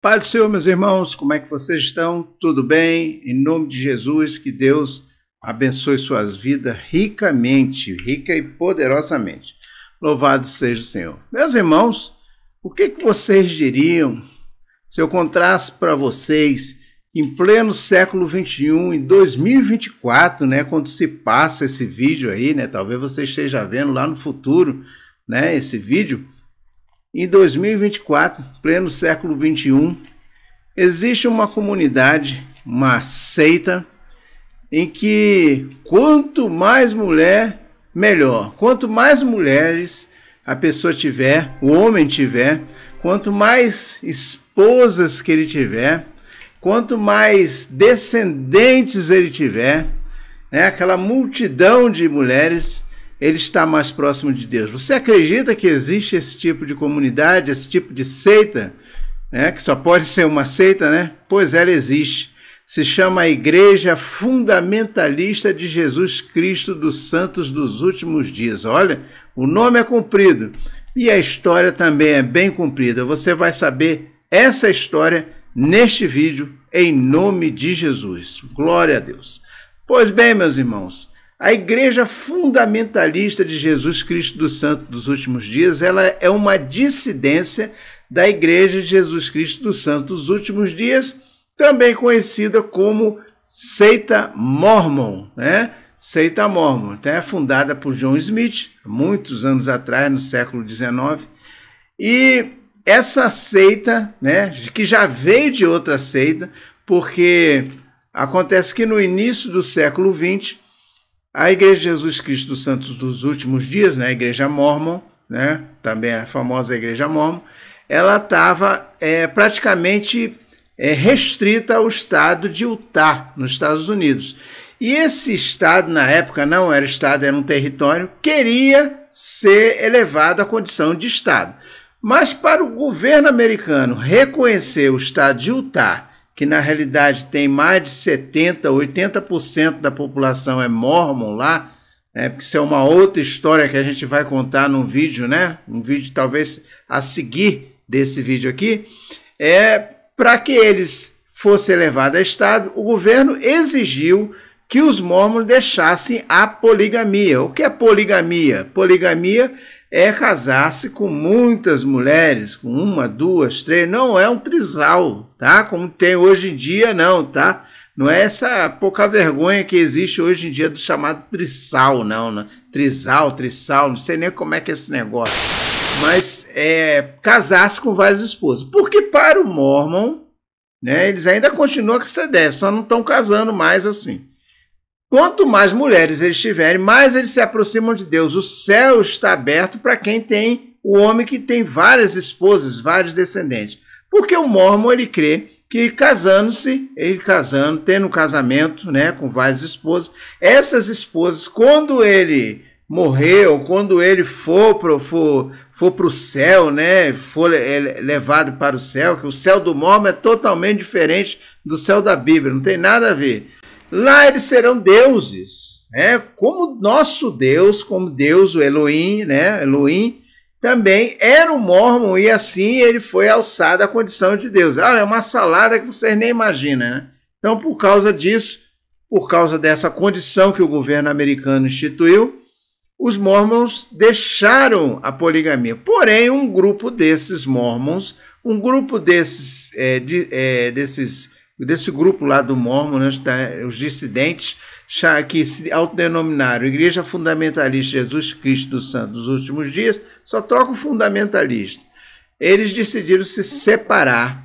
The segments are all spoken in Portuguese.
Pai do Senhor, meus irmãos, como é que vocês estão? Tudo bem? Em nome de Jesus, que Deus abençoe suas vidas ricamente, rica e poderosamente. Louvado seja o Senhor. Meus irmãos, o que, que vocês diriam se eu contasse para vocês em pleno século XXI, em 2024, né, quando se passa esse vídeo aí, né, talvez você esteja vendo lá no futuro, né, esse vídeo, em 2024, pleno século 21, existe uma comunidade, uma seita, em que quanto mais mulher, melhor. Quanto mais mulheres a pessoa tiver, o homem tiver, quanto mais esposas que ele tiver, quanto mais descendentes ele tiver, né? aquela multidão de mulheres, ele está mais próximo de Deus. Você acredita que existe esse tipo de comunidade, esse tipo de seita, né? que só pode ser uma seita, né? Pois ela existe. Se chama a Igreja Fundamentalista de Jesus Cristo dos Santos dos Últimos Dias. Olha, o nome é comprido e a história também é bem comprida. Você vai saber essa história neste vídeo, em nome de Jesus. Glória a Deus. Pois bem, meus irmãos, a igreja fundamentalista de Jesus Cristo dos Santos dos últimos dias, ela é uma dissidência da igreja de Jesus Cristo dos Santos dos últimos dias, também conhecida como seita mormon, né? Seita mormon, então, é fundada por John Smith, muitos anos atrás, no século XIX, e essa seita, né, que já veio de outra seita, porque acontece que no início do século XX a Igreja de Jesus Cristo dos Santos dos Últimos Dias, né, a Igreja Mormon, né, também a famosa Igreja Mormon, ela estava é, praticamente é, restrita ao estado de Utah, nos Estados Unidos. E esse estado, na época, não era estado, era um território, queria ser elevado à condição de estado. Mas para o governo americano reconhecer o estado de Utah que na realidade tem mais de 70, 80% da população é mormon lá, né? porque isso é uma outra história que a gente vai contar num vídeo, né? Um vídeo talvez a seguir desse vídeo aqui, é para que eles fossem levados a estado, o governo exigiu que os mormons deixassem a poligamia. O que é poligamia? Poligamia é casar-se com muitas mulheres, com uma, duas, três, não é um trisal, tá? Como tem hoje em dia, não, tá? Não é essa pouca vergonha que existe hoje em dia do chamado trisal, não, né? Trisal, trisal, não sei nem como é que é esse negócio. Mas é casar-se com várias esposas. Porque para o Mormon, né, eles ainda continuam com essa ideia, só não estão casando mais assim. Quanto mais mulheres eles tiverem, mais eles se aproximam de Deus. O céu está aberto para quem tem o homem que tem várias esposas, vários descendentes. Porque o mormon ele crê que casando-se, ele casando, tendo um casamento, né, com várias esposas, essas esposas, quando ele morrer ou quando ele for pro for, for pro céu, né, for levado para o céu, que o céu do mormon é totalmente diferente do céu da Bíblia, não tem nada a ver. Lá eles serão deuses, né? Como nosso Deus, como Deus, o Elohim, né? Elohim também era um mormon e assim ele foi alçado à condição de Deus. Olha, é uma salada que vocês nem imaginam, né? Então, por causa disso, por causa dessa condição que o governo americano instituiu, os mormons deixaram a poligamia. Porém, um grupo desses mormons, um grupo desses, é, de, é, desses desse grupo lá do Mormon, né, os dissidentes, que se autodenominaram Igreja Fundamentalista Jesus Cristo dos Santos dos Últimos Dias, só troca o fundamentalista. Eles decidiram se separar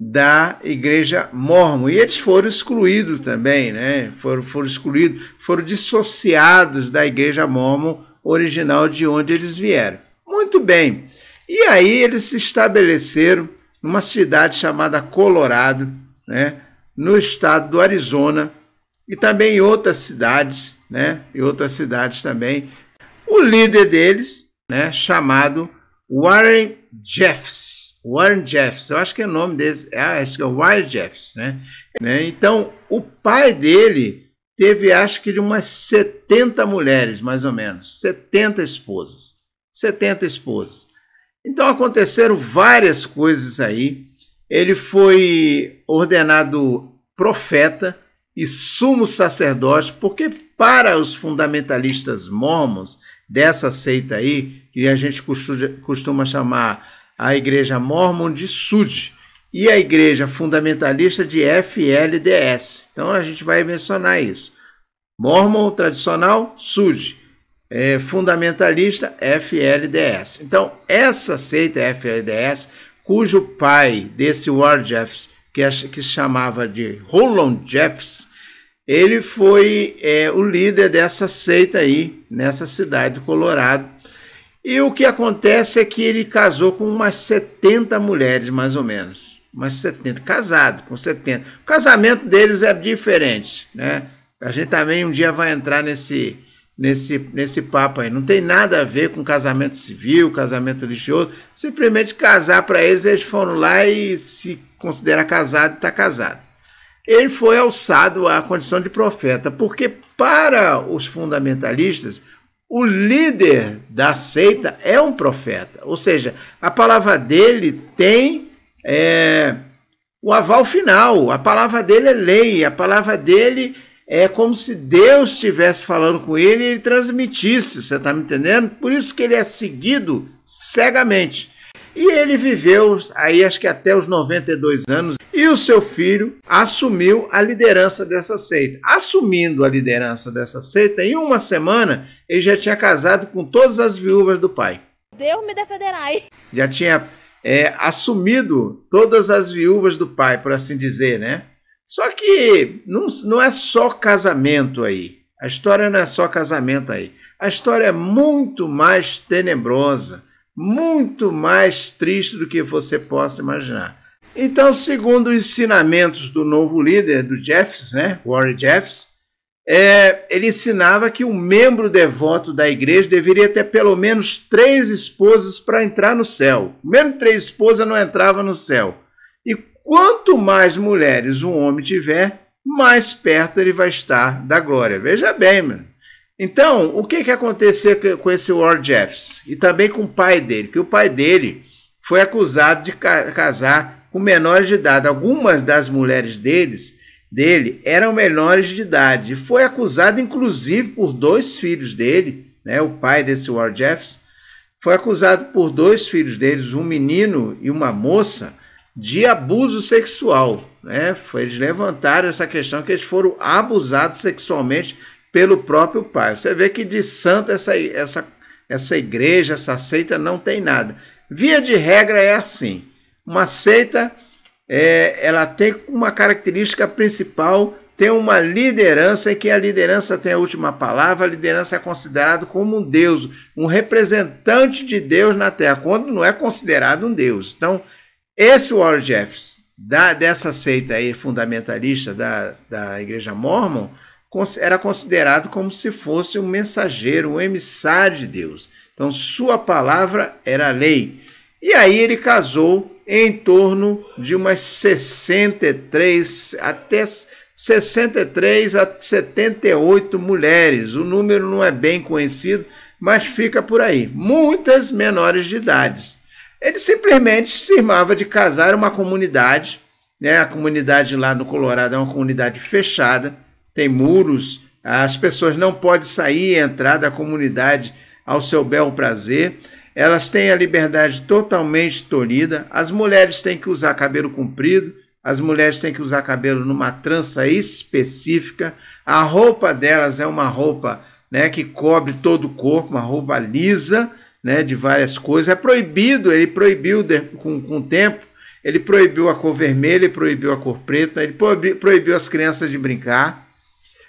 da Igreja Mormon. E eles foram excluídos também, né? foram, foram excluídos, foram dissociados da Igreja Mormon original de onde eles vieram. Muito bem. E aí eles se estabeleceram numa cidade chamada Colorado, né, no estado do Arizona e também em outras cidades, né, em outras cidades também. O líder deles, né, chamado Warren Jeffs. Warren Jeffs, eu acho que é o nome dele, é, acho que é Warren Jeffs, né? né? Então, o pai dele teve, acho que, de umas 70 mulheres, mais ou menos, 70 esposas. 70 esposas. Então aconteceram várias coisas aí ele foi ordenado profeta e sumo sacerdote, porque para os fundamentalistas mormons dessa seita aí, que a gente costuma chamar a igreja mormon de Sud e a igreja fundamentalista de FLDS. Então a gente vai mencionar isso. Mormon tradicional, Sud. É, fundamentalista FLDS. Então, essa seita FLDS cujo pai desse War Jeffs, que, que chamava de Roland Jeffs, ele foi é, o líder dessa seita aí, nessa cidade do Colorado. E o que acontece é que ele casou com umas 70 mulheres, mais ou menos. Umas 70, casado com 70. O casamento deles é diferente, né? A gente também um dia vai entrar nesse, nesse, nesse papo aí. Não tem nada a ver com casamento civil, casamento religioso. Simplesmente casar para eles, eles foram lá e se considera casado e está casado. Ele foi alçado à condição de profeta, porque para os fundamentalistas, o líder da seita é um profeta. Ou seja, a palavra dele tem. É, o aval final, a palavra dele é lei, a palavra dele é como se Deus estivesse falando com ele e ele transmitisse, você está me entendendo? Por isso que ele é seguido cegamente. E ele viveu aí acho que até os 92 anos e o seu filho assumiu a liderança dessa seita. Assumindo a liderança dessa seita, em uma semana ele já tinha casado com todas as viúvas do pai. Deus me defenderá aí. Já tinha é, assumido todas as viúvas do pai, por assim dizer, né? Só que não, não é só casamento aí. A história não é só casamento aí. A história é muito mais tenebrosa, muito mais triste do que você possa imaginar. Então, segundo os ensinamentos do novo líder do Jeffs, né, Warren Jeffs, é, ele ensinava que um membro devoto da igreja deveria ter pelo menos três esposas para entrar no céu. Menos três esposas não entrava no céu. E quanto mais mulheres um homem tiver, mais perto ele vai estar da glória. Veja bem, mano. Então, o que, que aconteceu com esse Ward Jeffs? E também com o pai dele, que o pai dele foi acusado de casar com menores de idade. Algumas das mulheres deles, dele eram menores de idade. Foi acusado, inclusive, por dois filhos dele, né, o pai desse Ward Jeffs, foi acusado por dois filhos deles, um menino e uma moça, de abuso sexual. Né? Eles levantaram essa questão que eles foram abusados sexualmente pelo próprio pai. Você vê que de santo essa, essa, essa igreja, essa seita não tem nada. Via de regra é assim. Uma seita é, ela tem uma característica principal, tem uma liderança, e que é a liderança tem a última palavra, a liderança é considerada como um deus, um representante de Deus na Terra, quando não é considerado um deus. Então, esse Warren Jeffs, da, dessa seita aí fundamentalista da, da Igreja Mormon, era considerado como se fosse um mensageiro, um emissário de Deus. Então, sua palavra era lei. E aí ele casou em torno de umas 63 até 63 a 78 mulheres. O número não é bem conhecido, mas fica por aí. Muitas menores de idades ele simplesmente se irmava de casar uma comunidade, né? A comunidade lá no Colorado é uma comunidade fechada, tem muros, as pessoas não podem sair e entrar da comunidade ao seu bel prazer. Elas têm a liberdade totalmente tolhida. As mulheres têm que usar cabelo comprido, as mulheres têm que usar cabelo numa trança específica. A roupa delas é uma roupa né, que cobre todo o corpo, uma roupa lisa né, de várias coisas. É proibido, ele proibiu de, com, com o tempo, ele proibiu a cor vermelha, ele proibiu a cor preta, ele proibiu, proibiu as crianças de brincar,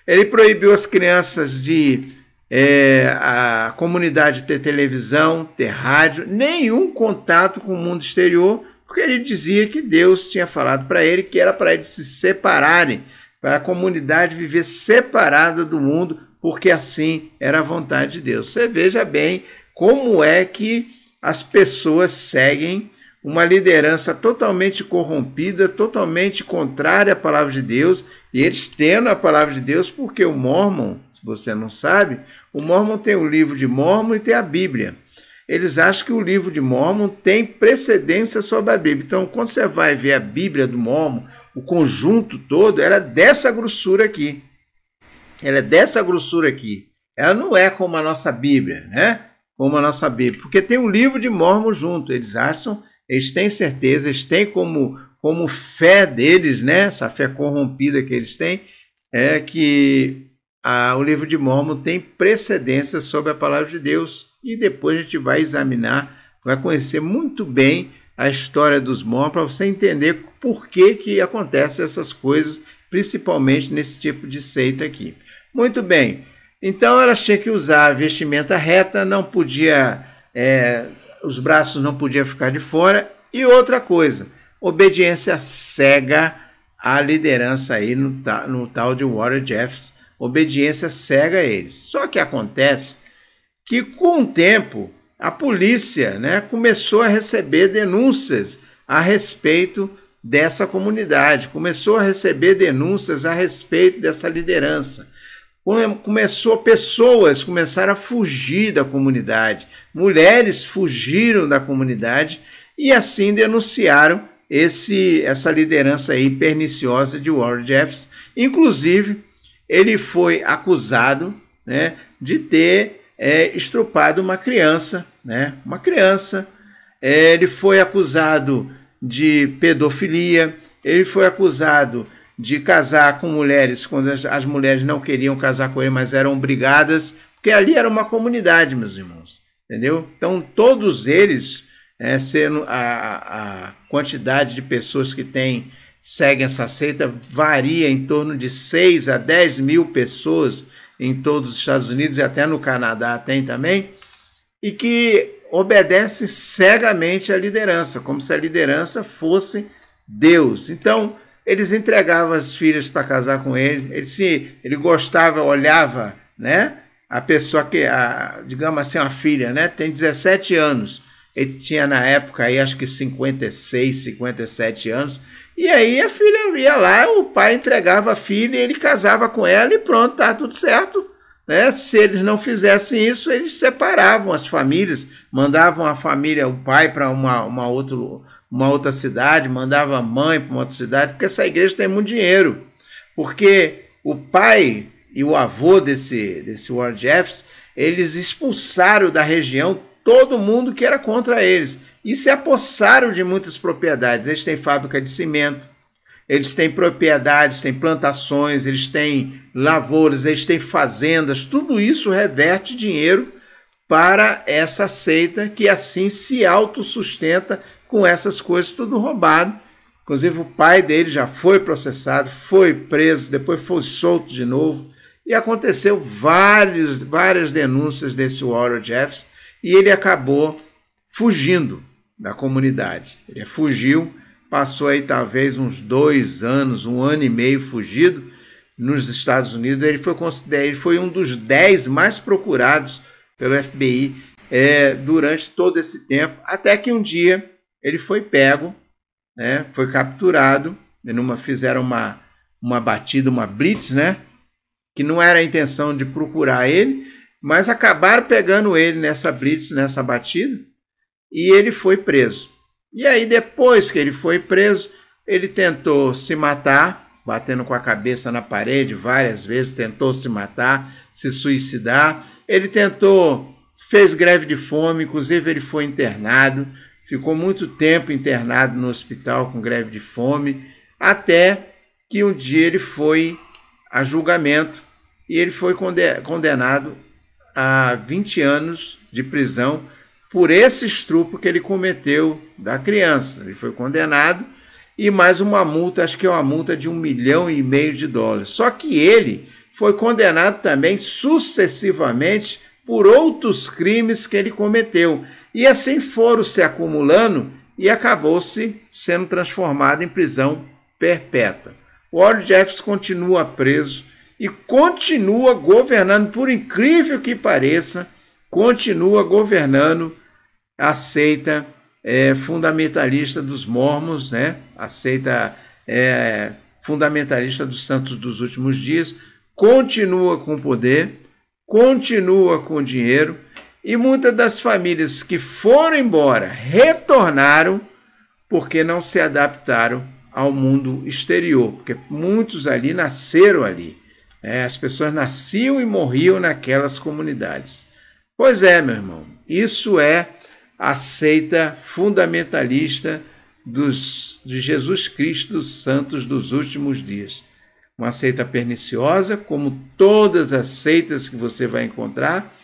ele proibiu as crianças de é, a comunidade ter televisão, ter rádio, nenhum contato com o mundo exterior, porque ele dizia que Deus tinha falado para ele que era para eles se separarem, para a comunidade viver separada do mundo, porque assim era a vontade de Deus. Você veja bem como é que as pessoas seguem uma liderança totalmente corrompida, totalmente contrária à palavra de Deus, e eles tendo a palavra de Deus, porque o Mormon, se você não sabe, o Mormon tem o livro de Mormon e tem a Bíblia. Eles acham que o livro de Mormon tem precedência sobre a Bíblia. Então, quando você vai ver a Bíblia do Mormon, o conjunto todo, ela é dessa grossura aqui. Ela é dessa grossura aqui. Ela não é como a nossa Bíblia, né? como a nossa Bíblia. Porque tem um livro de Mormon junto, eles acham, eles têm certeza, eles têm como, como fé deles, né? essa fé corrompida que eles têm, é que a, o livro de Mormon tem precedência sobre a palavra de Deus. E depois a gente vai examinar, vai conhecer muito bem a história dos Mormons para você entender por que, que acontecem essas coisas, principalmente nesse tipo de seita aqui. Muito bem, então ela tinha que usar a vestimenta reta, não podia, é, os braços não podiam ficar de fora. E outra coisa, obediência cega à liderança aí no, no tal de Warren Jeffs, obediência cega a eles. Só que acontece que com o tempo a polícia né, começou a receber denúncias a respeito dessa comunidade, começou a receber denúncias a respeito dessa liderança começou pessoas começaram a fugir da comunidade, mulheres fugiram da comunidade e assim denunciaram esse essa liderança aí perniciosa de Warren Jeffs. Inclusive, ele foi acusado né, de ter é, estrupado uma criança, né, uma criança. É, ele foi acusado de pedofilia, ele foi acusado de casar com mulheres, quando as, as mulheres não queriam casar com ele, mas eram obrigadas, porque ali era uma comunidade, meus irmãos, entendeu? Então, todos eles, é, sendo a, a quantidade de pessoas que tem, seguem essa seita, varia em torno de 6 a 10 mil pessoas em todos os Estados Unidos e até no Canadá tem também, e que obedece cegamente à liderança, como se a liderança fosse Deus. Então, eles entregavam as filhas para casar com ele, ele se ele gostava, olhava, né? A pessoa que a, digamos assim, uma filha, né, tem 17 anos. Ele tinha na época aí acho que 56, 57 anos. E aí a filha ia lá, o pai entregava a filha, ele casava com ela e pronto, tá tudo certo. Né? Se eles não fizessem isso, eles separavam as famílias, mandavam a família, o pai para uma, uma outro uma outra cidade, mandava a mãe para uma outra cidade, porque essa igreja tem muito dinheiro. Porque o pai e o avô desse, desse Warren Jeffs, eles expulsaram da região todo mundo que era contra eles e se apossaram de muitas propriedades. Eles têm fábrica de cimento, eles têm propriedades, têm plantações, eles têm lavouras, eles têm fazendas, tudo isso reverte dinheiro para essa seita que assim se autossustenta com essas coisas tudo roubado. Inclusive, o pai dele já foi processado, foi preso, depois foi solto de novo. E aconteceu vários, várias denúncias desse Warren Jeffs e ele acabou fugindo da comunidade. Ele fugiu, passou aí talvez uns dois anos, um ano e meio fugido nos Estados Unidos. Ele foi, ele foi um dos dez mais procurados pelo FBI é, eh, durante todo esse tempo, até que um dia ele foi pego, né? Foi capturado, numa fizeram uma uma batida, uma blitz, né? Que não era a intenção de procurar ele, mas acabaram pegando ele nessa blitz, nessa batida, e ele foi preso. E aí depois que ele foi preso, ele tentou se matar, batendo com a cabeça na parede várias vezes, tentou se matar, se suicidar. Ele tentou, fez greve de fome, inclusive ele foi internado, ficou muito tempo internado no hospital com greve de fome, até que um dia ele foi a julgamento e ele foi condenado a 20 anos de prisão por esse estupro que ele cometeu da criança. Ele foi condenado e mais uma multa, acho que é uma multa de um milhão e meio de dólares. Só que ele foi condenado também sucessivamente por outros crimes que ele cometeu. E assim foram se acumulando e acabou-se sendo transformado em prisão perpétua. Warren Jeffs continua preso e continua governando, por incrível que pareça, continua governando a seita é, fundamentalista dos mormons, né? a seita é, fundamentalista dos santos dos últimos dias, continua com o poder, continua com o dinheiro, e muitas das famílias que foram embora retornaram porque não se adaptaram ao mundo exterior, porque muitos ali nasceram ali. Né? As pessoas nasciam e morriam naquelas comunidades. Pois é, meu irmão, isso é a seita fundamentalista dos, de Jesus Cristo dos santos dos últimos dias. Uma seita perniciosa, como todas as seitas que você vai encontrar,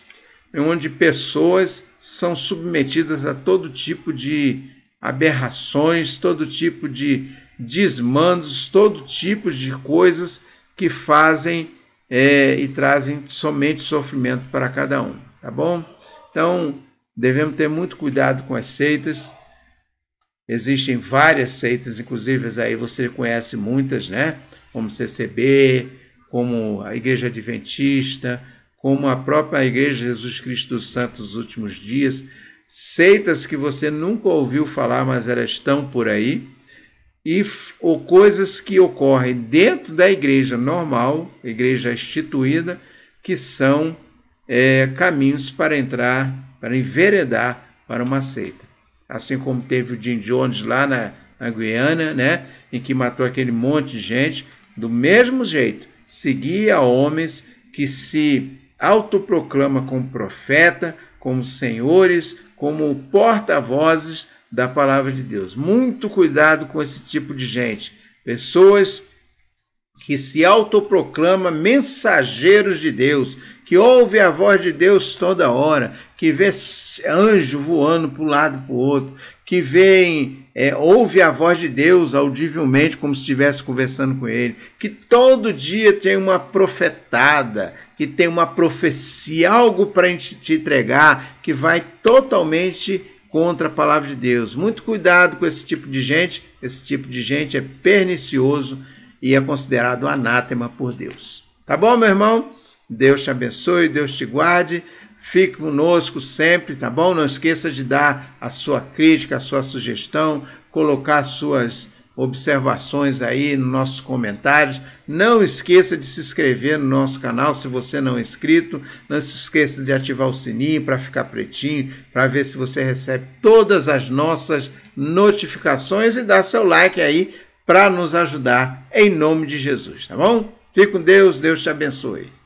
onde pessoas são submetidas a todo tipo de aberrações, todo tipo de desmandos, todo tipo de coisas que fazem é, e trazem somente sofrimento para cada um, tá bom? Então, devemos ter muito cuidado com as seitas. Existem várias seitas, inclusive aí você conhece muitas, né? Como CCB, como a Igreja Adventista, como a própria Igreja Jesus Cristo dos Santos nos últimos dias, seitas que você nunca ouviu falar, mas elas estão por aí, e ou coisas que ocorrem dentro da igreja normal, igreja instituída, que são é, caminhos para entrar, para enveredar para uma seita. Assim como teve o Jim Jones lá na, na Guiana, né, em que matou aquele monte de gente, do mesmo jeito, seguia homens que se autoproclama como profeta, como senhores, como porta-vozes da palavra de Deus. Muito cuidado com esse tipo de gente. Pessoas que se autoproclama mensageiros de Deus, que ouve a voz de Deus toda hora, que vê anjo voando para um lado e para o outro, que vem, é, ouve a voz de Deus audivelmente, como se estivesse conversando com ele, que todo dia tem uma profetada, que tem uma profecia, algo para te entregar, que vai totalmente contra a palavra de Deus. Muito cuidado com esse tipo de gente, esse tipo de gente é pernicioso e é considerado anátema por Deus. Tá bom, meu irmão? Deus te abençoe, Deus te guarde. Fique conosco sempre, tá bom? Não esqueça de dar a sua crítica, a sua sugestão, colocar suas observações aí nos nossos comentários. Não esqueça de se inscrever no nosso canal se você não é inscrito. Não se esqueça de ativar o sininho para ficar pretinho, para ver se você recebe todas as nossas notificações e dar seu like aí para nos ajudar em nome de Jesus, tá bom? Fique com Deus, Deus te abençoe.